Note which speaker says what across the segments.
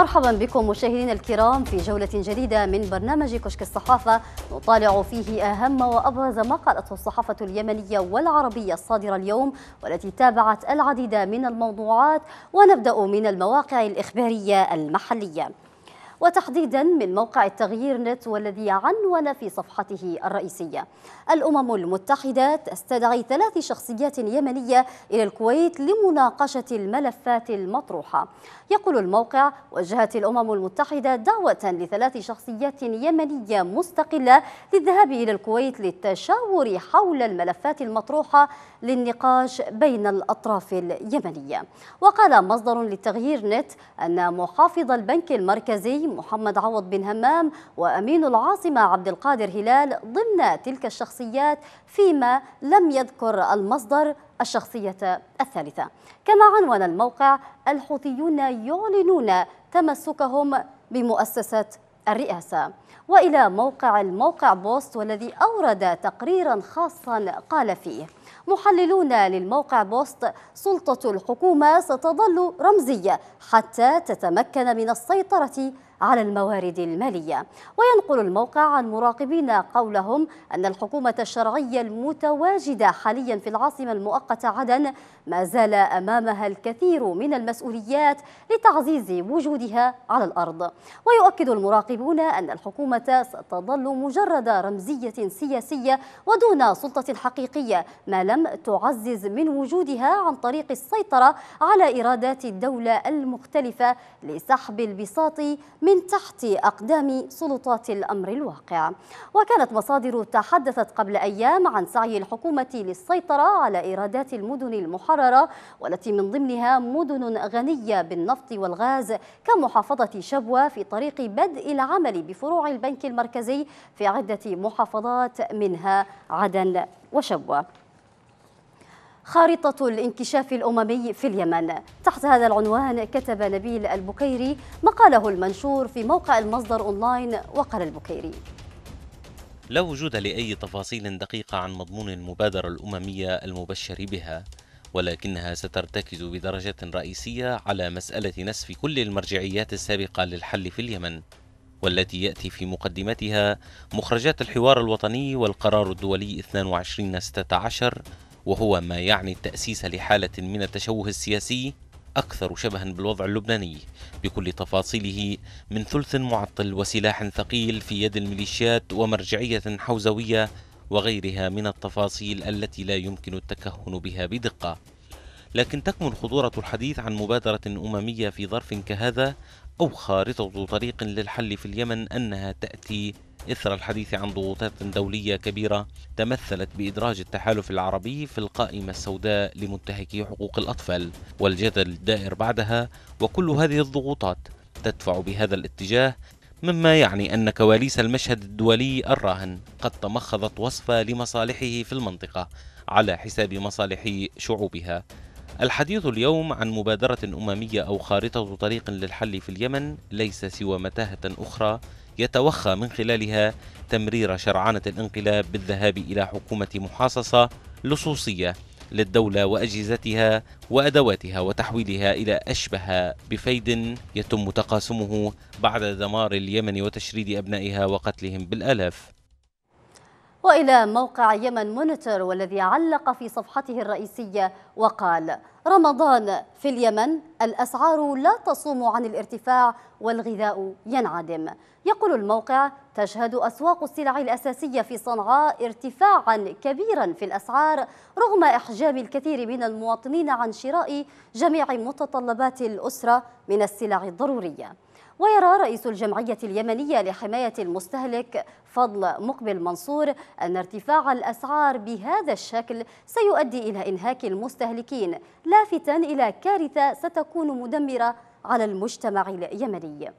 Speaker 1: مرحبا بكم مشاهدينا الكرام في جولة جديدة من برنامج كشك الصحافة نطالع فيه أهم وأبرز ما قالته الصحافة اليمنية والعربية الصادرة اليوم والتي تابعت العديد من الموضوعات ونبدأ من المواقع الإخبارية المحلية وتحديدا من موقع التغيير نت والذي عنون في صفحته الرئيسية الأمم المتحدة تستدعي ثلاث شخصيات يمنية إلى الكويت لمناقشة الملفات المطروحة يقول الموقع وجهت الأمم المتحدة دعوة لثلاث شخصيات يمنية مستقلة للذهاب إلى الكويت للتشاور حول الملفات المطروحة للنقاش بين الأطراف اليمنية وقال مصدر للتغيير نت أن محافظ البنك المركزي محمد عوض بن همام وأمين العاصمة عبد القادر هلال ضمن تلك الشخصيات فيما لم يذكر المصدر الشخصية الثالثة كما عنون الموقع الحوثيون يعلنون تمسكهم بمؤسسة الرئاسة وإلى موقع الموقع بوست والذي أورد تقريرا خاصا قال فيه محللون للموقع بوست سلطة الحكومة ستظل رمزية حتى تتمكن من السيطرة على الموارد المالية وينقل الموقع عن مراقبين قولهم أن الحكومة الشرعية المتواجدة حاليا في العاصمة المؤقتة عدن ما زال أمامها الكثير من المسؤوليات لتعزيز وجودها على الأرض ويؤكد المراقبون أن الحكومة ستظل مجرد رمزية سياسية ودون سلطة حقيقية ما لم تعزز من وجودها عن طريق السيطرة على إرادات الدولة المختلفة لسحب البساط من من تحت أقدام سلطات الأمر الواقع وكانت مصادر تحدثت قبل أيام عن سعي الحكومة للسيطرة على إيرادات المدن المحررة والتي من ضمنها مدن غنية بالنفط والغاز كمحافظة شبوة في طريق بدء العمل بفروع البنك المركزي في عدة محافظات منها عدن وشبوة خارطة الانكشاف الأممي في اليمن تحت هذا العنوان كتب نبيل البكيري مقاله المنشور في موقع المصدر أونلاين وقال البكيري
Speaker 2: لا وجود لأي تفاصيل دقيقة عن مضمون المبادرة الأممية المبشر بها ولكنها سترتكز بدرجة رئيسية على مسألة نسف كل المرجعيات السابقة للحل في اليمن والتي يأتي في مقدمتها مخرجات الحوار الوطني والقرار الدولي 2216 وهو ما يعني التأسيس لحالة من التشوه السياسي أكثر شبها بالوضع اللبناني بكل تفاصيله من ثلث معطل وسلاح ثقيل في يد الميليشيات ومرجعية حوزوية وغيرها من التفاصيل التي لا يمكن التكهن بها بدقة لكن تكمن خطورة الحديث عن مبادرة أممية في ظرف كهذا أو خارطة طريق للحل في اليمن أنها تأتي إثر الحديث عن ضغوطات دولية كبيرة تمثلت بإدراج التحالف العربي في القائمة السوداء لمنتهكي حقوق الأطفال والجدل الدائر بعدها وكل هذه الضغوطات تدفع بهذا الاتجاه مما يعني أن كواليس المشهد الدولي الراهن قد تمخضت وصفة لمصالحه في المنطقة على حساب مصالح شعوبها الحديث اليوم عن مبادرة أممية أو خارطة طريق للحل في اليمن ليس سوى متاهة أخرى يتوخى من خلالها تمرير شرعانة الانقلاب بالذهاب إلى حكومة محاصصة لصوصية للدولة وأجهزتها وأدواتها وتحويلها إلى أشبه بفيد يتم تقاسمه بعد دمار اليمن وتشريد أبنائها وقتلهم بالآلاف
Speaker 1: وإلى موقع يمن مونيتور والذي علق في صفحته الرئيسية وقال رمضان في اليمن الأسعار لا تصوم عن الارتفاع والغذاء ينعدم يقول الموقع تشهد أسواق السلع الأساسية في صنعاء ارتفاعا كبيرا في الأسعار رغم إحجام الكثير من المواطنين عن شراء جميع متطلبات الأسرة من السلع الضرورية ويرى رئيس الجمعية اليمنية لحماية المستهلك فضل مقبل منصور أن ارتفاع الأسعار بهذا الشكل سيؤدي إلى إنهاك المستهلكين لافتا إلى كارثة ستكون مدمرة على المجتمع اليمني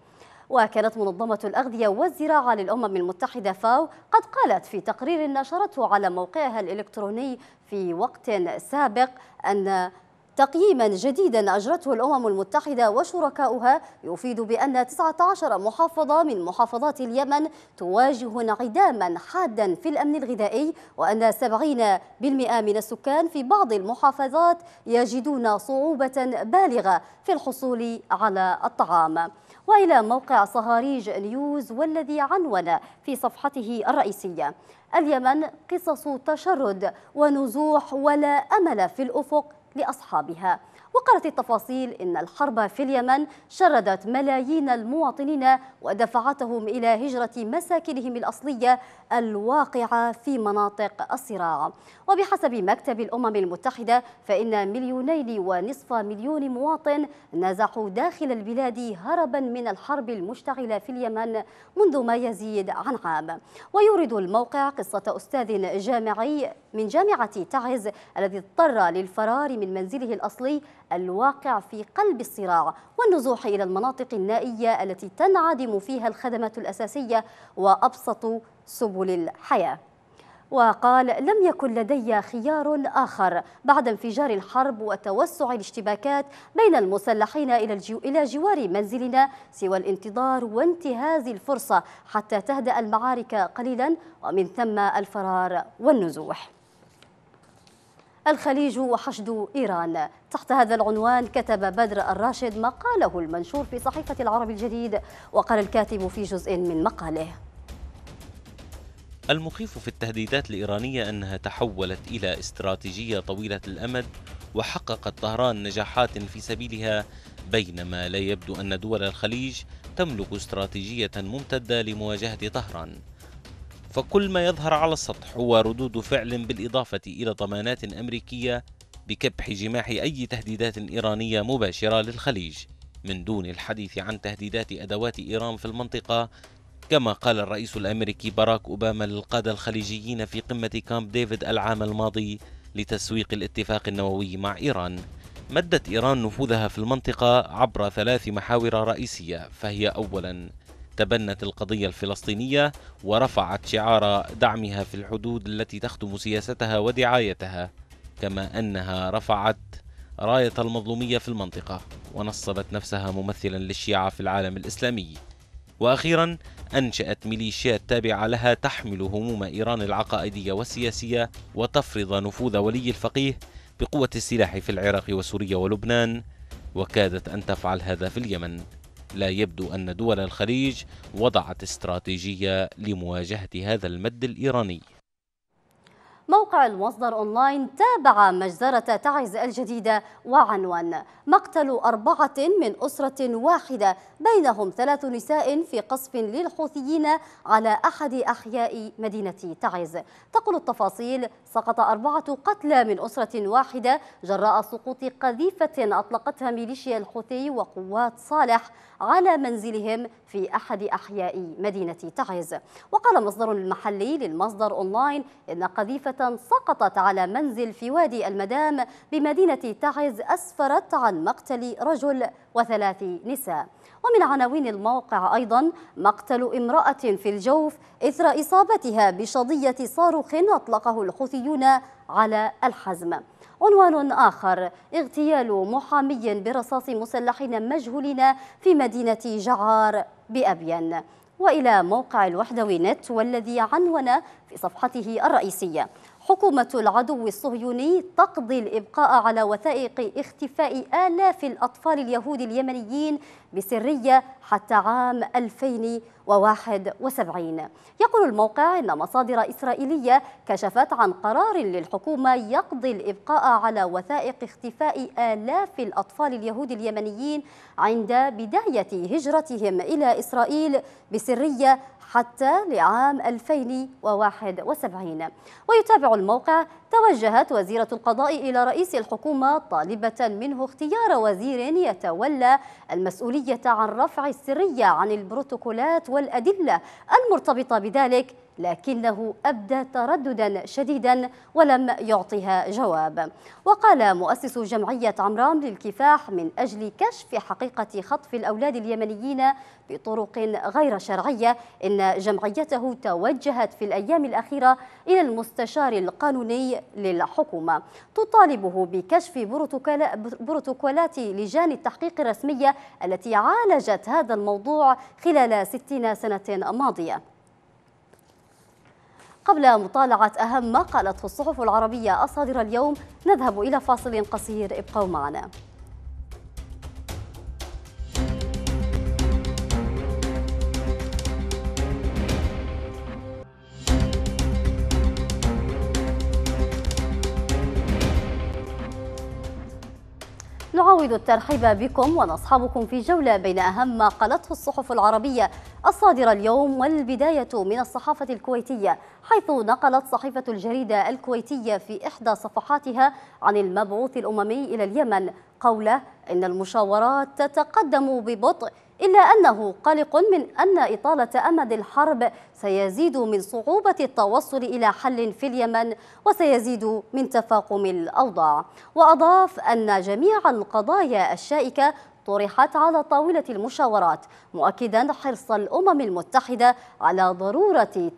Speaker 1: وكانت منظمة الأغذية والزراعة للأمم المتحدة فاو قد قالت في تقرير نشرته على موقعها الإلكتروني في وقت سابق أن تقييما جديدا أجرته الأمم المتحدة وشركاؤها يفيد بأن 19 محافظة من محافظات اليمن تواجه انعداما حادا في الأمن الغذائي وأن 70% من السكان في بعض المحافظات يجدون صعوبة بالغة في الحصول على الطعام وإلى موقع صهاريج نيوز والذي عنون في صفحته الرئيسية اليمن قصص تشرد ونزوح ولا أمل في الأفق لأصحابها وقالت التفاصيل إن الحرب في اليمن شردت ملايين المواطنين ودفعتهم إلى هجرة مساكنهم الأصلية الواقعة في مناطق الصراع وبحسب مكتب الأمم المتحدة فإن مليونين ونصف مليون مواطن نزحوا داخل البلاد هربا من الحرب المشتعلة في اليمن منذ ما يزيد عن عام ويورد الموقع قصة أستاذ جامعي من جامعة تعز الذي اضطر للفرار من منزله الأصلي الواقع في قلب الصراع والنزوح إلى المناطق النائية التي تنعدم فيها الخدمات الأساسية وأبسط سبل الحياة وقال لم يكن لدي خيار آخر بعد انفجار الحرب وتوسع الاشتباكات بين المسلحين إلى جوار منزلنا سوى الانتظار وانتهاز الفرصة حتى تهدأ المعارك قليلا ومن ثم الفرار والنزوح الخليج وحشد إيران تحت هذا العنوان كتب بدر الراشد مقاله المنشور في صحيفة العرب الجديد وقال الكاتب في جزء من مقاله
Speaker 2: المخيف في التهديدات الإيرانية أنها تحولت إلى استراتيجية طويلة الأمد وحققت طهران نجاحات في سبيلها بينما لا يبدو أن دول الخليج تملك استراتيجية ممتدة لمواجهة طهران فكل ما يظهر على السطح هو ردود فعل بالإضافة إلى ضمانات أمريكية بكبح جماح أي تهديدات إيرانية مباشرة للخليج من دون الحديث عن تهديدات أدوات إيران في المنطقة كما قال الرئيس الأمريكي باراك أوباما للقادة الخليجيين في قمة كامب ديفيد العام الماضي لتسويق الاتفاق النووي مع إيران مدت إيران نفوذها في المنطقة عبر ثلاث محاور رئيسية فهي أولاً تبنت القضية الفلسطينية ورفعت شعار دعمها في الحدود التي تخدم سياستها ودعايتها كما أنها رفعت راية المظلومية في المنطقة ونصبت نفسها ممثلا للشيعة في العالم الإسلامي وأخيرا أنشأت ميليشيات تابعة لها تحمل هموم إيران العقائدية والسياسية وتفرض نفوذ ولي الفقيه بقوة السلاح في العراق وسوريا ولبنان وكادت أن تفعل هذا في اليمن لا يبدو أن دول الخليج وضعت استراتيجية لمواجهة هذا المد الإيراني
Speaker 1: موقع المصدر أونلاين تابع مجزرة تعز الجديدة وعنوان مقتل أربعة من أسرة واحدة بينهم ثلاث نساء في قصف للحوثيين على أحد أحياء مدينة تعز تقول التفاصيل سقط أربعة قتلى من أسرة واحدة جراء سقوط قذيفة أطلقتها ميليشيا الحوثي وقوات صالح على منزلهم في أحد أحياء مدينة تعز وقال مصدر المحلي للمصدر أونلاين إن قذيفة سقطت على منزل في وادي المدام بمدينة تعز أسفرت عن مقتل رجل وثلاث نساء ومن عناوين الموقع أيضا مقتل امرأة في الجوف إثر إصابتها بشظية صاروخ أطلقه الحوثيون على الحزم عنوان آخر اغتيال محامي برصاص مسلحين مجهولين في مدينة جعار بأبين وإلى موقع الوحدوي نت والذي عنون في صفحته الرئيسية حكومة العدو الصهيوني تقضي الإبقاء على وثائق اختفاء آلاف الأطفال اليهود اليمنيين بسرية حتى عام 2071 يقول الموقع أن مصادر إسرائيلية كشفت عن قرار للحكومة يقضي الإبقاء على وثائق اختفاء آلاف الأطفال اليهود اليمنيين عند بداية هجرتهم إلى إسرائيل بسرية حتى لعام 2071 ويتابع الموقع توجهت وزيرة القضاء إلى رئيس الحكومة طالبة منه اختيار وزير يتولى المسؤولية الدولية عن رفع السرية عن البروتوكولات والأدلة المرتبطة بذلك لكنه أبدى ترددا شديدا ولم يعطها جواب وقال مؤسس جمعية عمران للكفاح من أجل كشف حقيقة خطف الأولاد اليمنيين بطرق غير شرعية إن جمعيته توجهت في الأيام الأخيرة إلى المستشار القانوني للحكومة تطالبه بكشف بروتوكولات لجان التحقيق الرسمية التي عالجت هذا الموضوع خلال ستين سنة ماضية قبل مطالعة أهم ما قالته الصحف العربية الصادرة اليوم نذهب إلى فاصل قصير ابقوا معنا نعاود الترحيب بكم ونصحبكم في جولة بين أهم ما قالته الصحف العربية الصادرة اليوم والبداية من الصحافة الكويتية حيث نقلت صحيفة الجريدة الكويتية في إحدى صفحاتها عن المبعوث الأممي إلى اليمن قوله إن المشاورات تتقدم ببطء إلا أنه قلق من أن إطالة أمد الحرب سيزيد من صعوبة التوصل إلى حل في اليمن وسيزيد من تفاقم الأوضاع وأضاف أن جميع القضايا الشائكة طرحت على طاولة المشاورات مؤكدا حرص الأمم المتحدة على ضرورة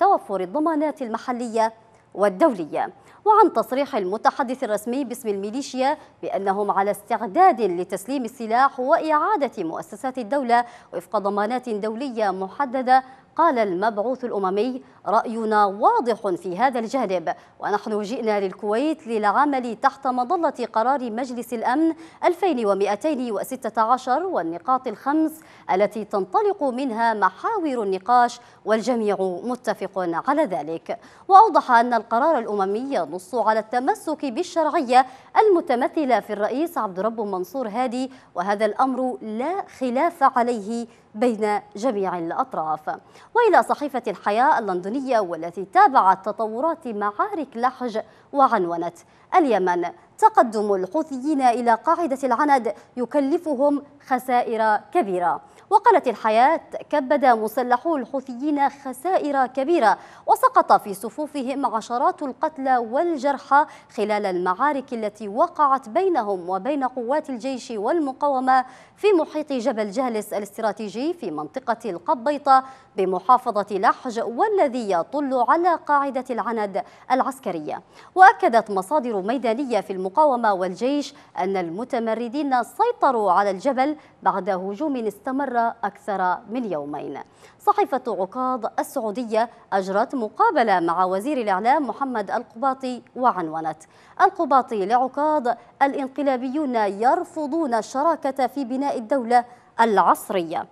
Speaker 1: توفر الضمانات المحلية والدولية وعن تصريح المتحدث الرسمي باسم الميليشيا بأنهم على استعداد لتسليم السلاح وإعادة مؤسسات الدولة وفق ضمانات دولية محددة قال المبعوث الأممي رأينا واضح في هذا الجانب ونحن جئنا للكويت للعمل تحت مظلة قرار مجلس الأمن 2216 والنقاط الخمس التي تنطلق منها محاور النقاش والجميع متفق على ذلك وأوضح أن القرار الأممي ينص على التمسك بالشرعية المتمثلة في الرئيس عبد رب منصور هادي وهذا الأمر لا خلاف عليه بين جميع الأطراف وإلى صحيفة الحياة اللندنية والتي تابعت تطورات معارك لحج وعنونت اليمن تقدم الحوثيين إلى قاعدة العند يكلفهم خسائر كبيرة وقالت الحياة كبد مسلحو الحوثيين خسائر كبيرة وسقط في صفوفهم عشرات القتلى والجرحى خلال المعارك التي وقعت بينهم وبين قوات الجيش والمقاومة في محيط جبل جهلس الاستراتيجي في منطقة القبيطة بمحافظة لحج والذي يطل على قاعدة العند العسكرية وأكدت مصادر ميدانية في الم... المقاومة والجيش أن المتمردين سيطروا على الجبل بعد هجوم استمر أكثر من يومين صحيفة عكاظ السعودية أجرت مقابلة مع وزير الإعلام محمد القباطي وعنونت القباطي لعكاظ الانقلابيون يرفضون الشراكة في بناء الدولة العصرية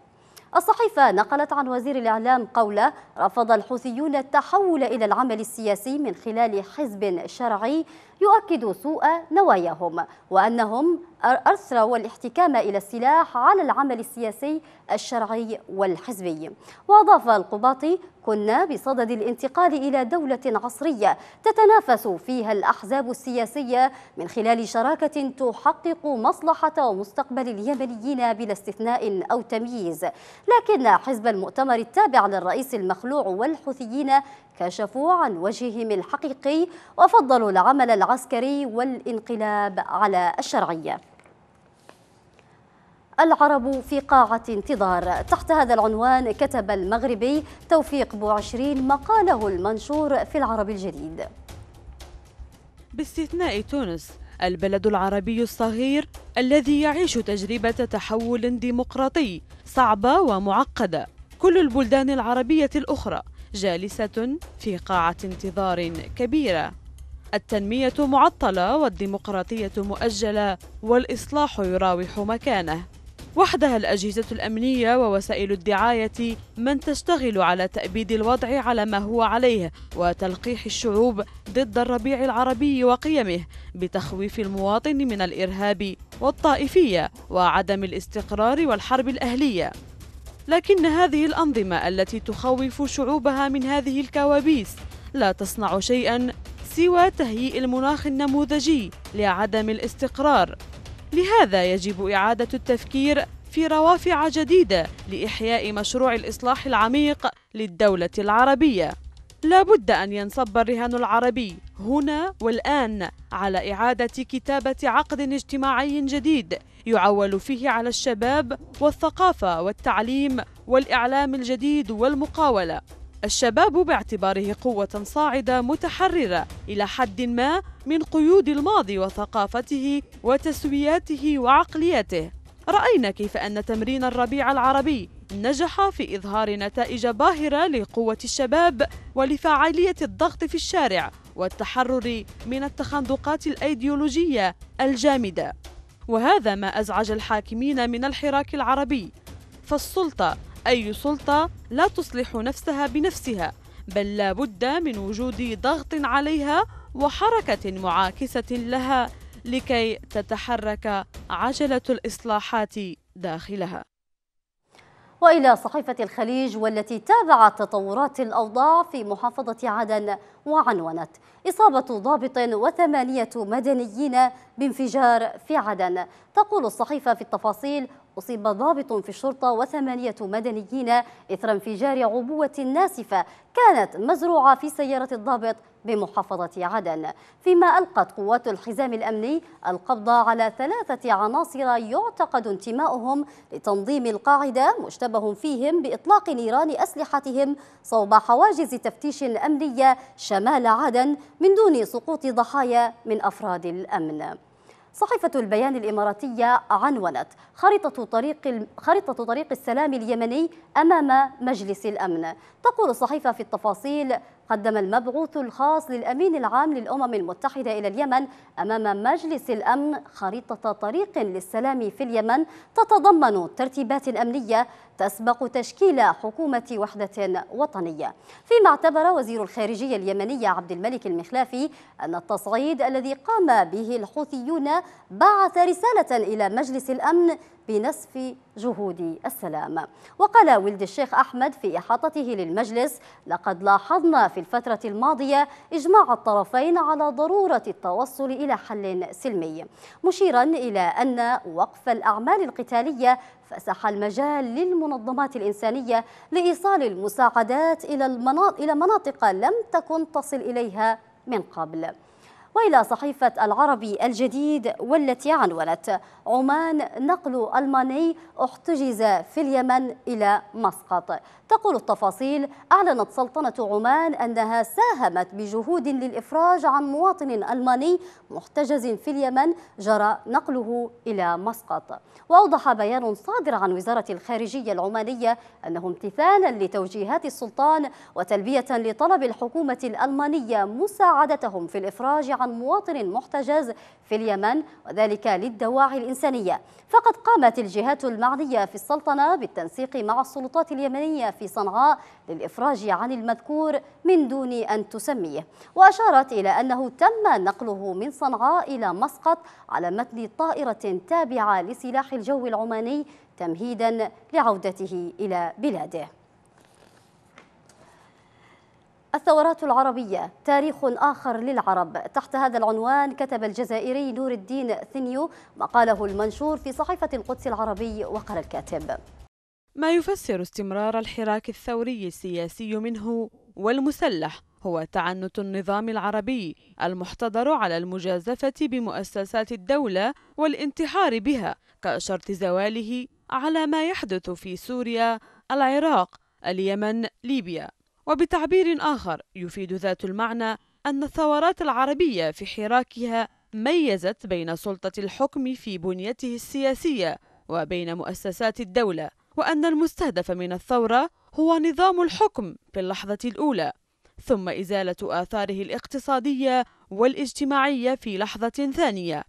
Speaker 1: الصحيفة نقلت عن وزير الإعلام قوله رفض الحوثيون التحول إلى العمل السياسي من خلال حزب شرعي يؤكد سوء نواياهم وأنهم أسروا الاحتكام إلى السلاح على العمل السياسي الشرعي والحزبي وأضاف القباطي كنا بصدد الانتقال إلى دولة عصرية تتنافس فيها الأحزاب السياسية من خلال شراكة تحقق مصلحة ومستقبل اليمنيين بلا استثناء أو تمييز لكن حزب المؤتمر التابع للرئيس المخلوع والحوثيين كشفوا عن وجههم الحقيقي وفضلوا العمل العسكري والانقلاب على الشرعية العرب في قاعة انتظار تحت هذا العنوان كتب المغربي توفيق بوعشرين مقاله المنشور في العرب الجديد
Speaker 3: باستثناء تونس البلد العربي الصغير الذي يعيش تجربة تحول ديمقراطي صعبة ومعقدة كل البلدان العربية الأخرى جالسة في قاعة انتظار كبيرة التنمية معطلة والديمقراطية مؤجلة والإصلاح يراوح مكانه وحدها الأجهزة الأمنية ووسائل الدعاية من تشتغل على تأبيد الوضع على ما هو عليه وتلقيح الشعوب ضد الربيع العربي وقيمه بتخويف المواطن من الإرهاب والطائفية وعدم الاستقرار والحرب الأهلية لكن هذه الأنظمة التي تخوف شعوبها من هذه الكوابيس لا تصنع شيئا سوى تهيئ المناخ النموذجي لعدم الاستقرار لهذا يجب إعادة التفكير في روافع جديدة لإحياء مشروع الإصلاح العميق للدولة العربية لابد أن ينصب الرهان العربي هنا والآن على إعادة كتابة عقد اجتماعي جديد يعول فيه على الشباب والثقافة والتعليم والإعلام الجديد والمقاولة الشباب باعتباره قوة صاعدة متحررة إلى حد ما من قيود الماضي وثقافته وتسوياته وعقليته رأينا كيف أن تمرين الربيع العربي نجح في إظهار نتائج باهرة لقوة الشباب ولفعالية الضغط في الشارع والتحرر من التخندقات الأيديولوجية الجامدة وهذا ما أزعج الحاكمين من الحراك العربي فالسلطة أي سلطة لا تصلح نفسها بنفسها بل لا بد من وجود ضغط عليها وحركة معاكسة لها لكي تتحرك عجلة الإصلاحات داخلها
Speaker 1: وإلى صحيفة الخليج والتي تابعت تطورات الأوضاع في محافظة عدن وعنونت إصابة ضابط وثمانية مدنيين بانفجار في عدن تقول الصحيفة في التفاصيل أصيب ضابط في الشرطة وثمانية مدنيين إثر انفجار عبوة ناسفة كانت مزروعة في سيارة الضابط بمحافظة عدن فيما ألقت قوات الحزام الأمني القبض على ثلاثة عناصر يعتقد انتماؤهم لتنظيم القاعدة مشتبه فيهم بإطلاق نيران أسلحتهم صوب حواجز تفتيش أمنية شمال عدن من دون سقوط ضحايا من أفراد الأمن صحيفة البيان الإماراتية عنونت خريطة طريق, خريطة طريق السلام اليمني أمام مجلس الأمن تقول الصحيفة في التفاصيل قدم المبعوث الخاص للأمين العام للأمم المتحدة إلى اليمن أمام مجلس الأمن خريطة طريق للسلام في اليمن تتضمن ترتيبات أمنية تسبق تشكيل حكومة وحدة وطنية فيما اعتبر وزير الخارجية اليمنية عبد الملك المخلافي أن التصعيد الذي قام به الحوثيون بعث رسالة إلى مجلس الأمن بنسف جهود السلام وقال ولد الشيخ أحمد في إحاطته للمجلس لقد لاحظنا في الفترة الماضية إجماع الطرفين على ضرورة التوصل إلى حل سلمي مشيرا إلى أن وقف الأعمال القتالية فسح المجال للمنظمات الإنسانية لإيصال المساعدات إلى مناطق لم تكن تصل إليها من قبل وإلى صحيفة العربي الجديد والتي عنونت عمان نقل ألماني احتجز في اليمن إلى مسقط تقول التفاصيل أعلنت سلطنة عمان أنها ساهمت بجهود للإفراج عن مواطن ألماني محتجز في اليمن جرى نقله إلى مسقط وأوضح بيان صادر عن وزارة الخارجية العمانية أنه امتثالا لتوجيهات السلطان وتلبية لطلب الحكومة الألمانية مساعدتهم في الإفراج عن عن مواطن محتجز في اليمن وذلك للدواعي الإنسانية فقد قامت الجهات المعنية في السلطنة بالتنسيق مع السلطات اليمنية في صنعاء للإفراج عن المذكور من دون أن تسميه وأشارت إلى أنه تم نقله من صنعاء إلى مسقط على متن طائرة تابعة لسلاح الجو العماني تمهيدا لعودته إلى بلاده الثورات العربية تاريخ آخر للعرب تحت هذا العنوان كتب الجزائري نور الدين ثنيو مقاله المنشور في صحيفة القدس العربي وقال الكاتب
Speaker 3: ما يفسر استمرار الحراك الثوري السياسي منه والمسلح هو تعنت النظام العربي المحتضر على المجازفة بمؤسسات الدولة والانتحار بها كشرط زواله على ما يحدث في سوريا العراق اليمن ليبيا وبتعبير آخر يفيد ذات المعنى أن الثورات العربية في حراكها ميزت بين سلطة الحكم في بنيته السياسية وبين مؤسسات الدولة وأن المستهدف من الثورة هو نظام الحكم في اللحظة الأولى ثم إزالة آثاره الاقتصادية والاجتماعية في لحظة ثانية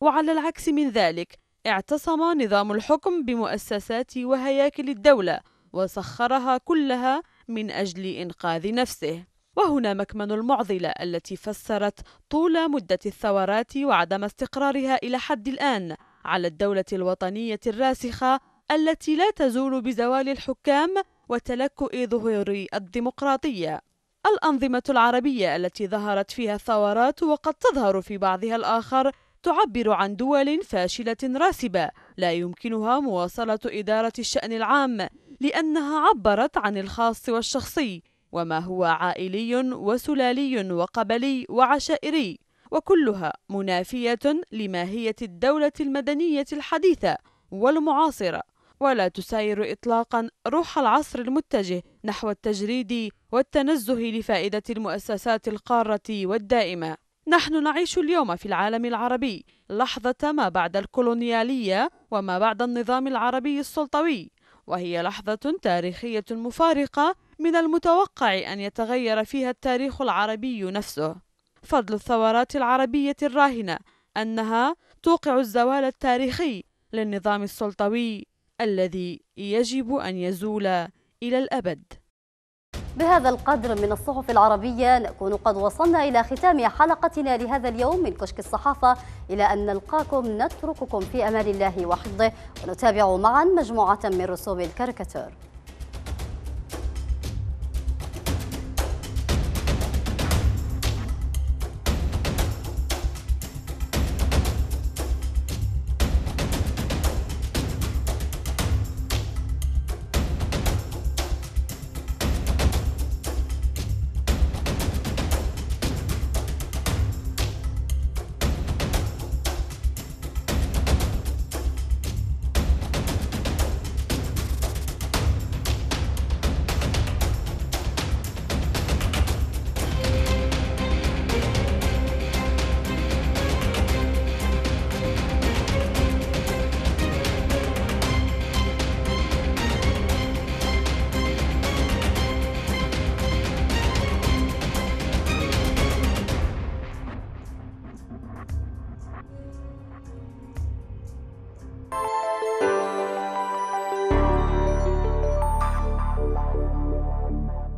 Speaker 3: وعلى العكس من ذلك اعتصم نظام الحكم بمؤسسات وهياكل الدولة وسخرها كلها من أجل إنقاذ نفسه وهنا مكمن المعضلة التي فسرت طول مدة الثورات وعدم استقرارها إلى حد الآن على الدولة الوطنية الراسخة التي لا تزول بزوال الحكام وتلكؤ ظهور الديمقراطية. الأنظمة العربية التي ظهرت فيها الثورات وقد تظهر في بعضها الآخر تعبر عن دول فاشلة راسبة لا يمكنها مواصلة إدارة الشأن العام لأنها عبرت عن الخاص والشخصي وما هو عائلي وسلالي وقبلي وعشائري وكلها منافية لماهية الدولة المدنية الحديثة والمعاصرة ولا تساير إطلاقا روح العصر المتجه نحو التجريد والتنزه لفائدة المؤسسات القارة والدائمة نحن نعيش اليوم في العالم العربي لحظة ما بعد الكولونيالية وما بعد النظام العربي السلطوي وهي لحظة تاريخية مفارقة من المتوقع أن يتغير فيها التاريخ العربي نفسه فضل الثورات العربية الراهنة أنها توقع الزوال التاريخي للنظام السلطوي الذي يجب أن يزول إلى الأبد
Speaker 1: بهذا القدر من الصحف العربية نكون قد وصلنا إلى ختام حلقتنا لهذا اليوم من كشك الصحافة إلى أن نلقاكم نترككم في أمان الله وحفظه ونتابع معا مجموعة من رسوم الكاريكاتير